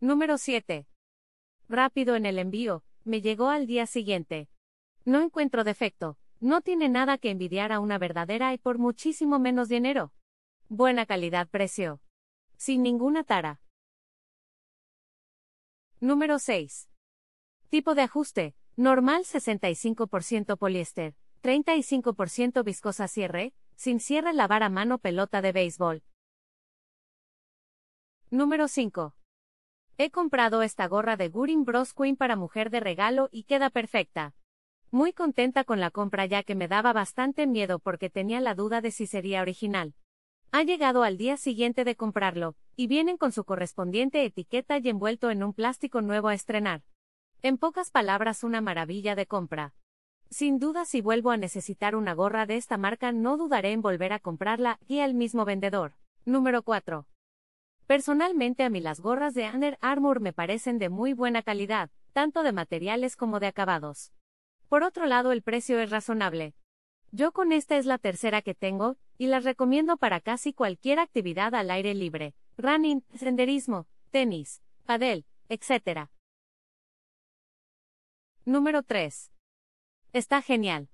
Número 7. Rápido en el envío, me llegó al día siguiente. No encuentro defecto, no tiene nada que envidiar a una verdadera y por muchísimo menos dinero. Buena calidad-precio. Sin ninguna tara. Número 6. Tipo de ajuste. Normal 65% poliéster, 35% viscosa cierre, sin cierre lavar a mano pelota de béisbol. Número 5. He comprado esta gorra de Gurin Bros Queen para mujer de regalo y queda perfecta. Muy contenta con la compra ya que me daba bastante miedo porque tenía la duda de si sería original. Ha llegado al día siguiente de comprarlo, y vienen con su correspondiente etiqueta y envuelto en un plástico nuevo a estrenar. En pocas palabras, una maravilla de compra. Sin duda, si vuelvo a necesitar una gorra de esta marca, no dudaré en volver a comprarla, y al mismo vendedor. Número 4. Personalmente a mí las gorras de Under Armour me parecen de muy buena calidad, tanto de materiales como de acabados. Por otro lado, el precio es razonable. Yo con esta es la tercera que tengo, y las recomiendo para casi cualquier actividad al aire libre, running, senderismo, tenis, padel, etc. Número 3. Está genial.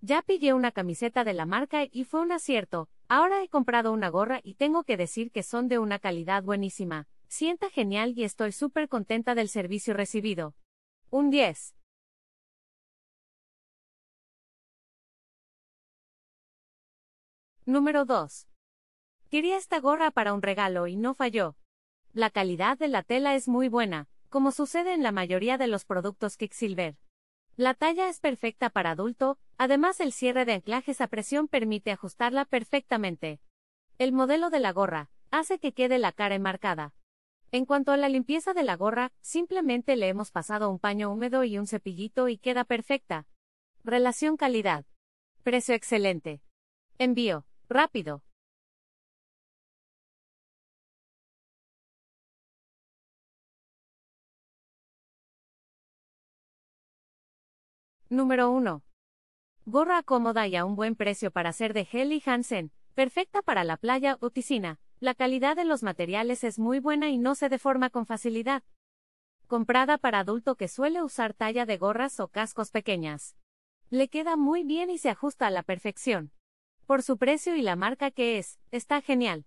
Ya pillé una camiseta de la marca y fue un acierto, Ahora he comprado una gorra y tengo que decir que son de una calidad buenísima. Sienta genial y estoy súper contenta del servicio recibido. Un 10. Número 2. Quería esta gorra para un regalo y no falló. La calidad de la tela es muy buena, como sucede en la mayoría de los productos Kicksilver. La talla es perfecta para adulto, además el cierre de anclajes a presión permite ajustarla perfectamente. El modelo de la gorra hace que quede la cara enmarcada. En cuanto a la limpieza de la gorra, simplemente le hemos pasado un paño húmedo y un cepillito y queda perfecta. Relación calidad. Precio excelente. Envío, rápido. Número 1. Gorra cómoda y a un buen precio para ser de Helly Hansen, perfecta para la playa o piscina. La calidad de los materiales es muy buena y no se deforma con facilidad. Comprada para adulto que suele usar talla de gorras o cascos pequeñas. Le queda muy bien y se ajusta a la perfección. Por su precio y la marca que es, está genial.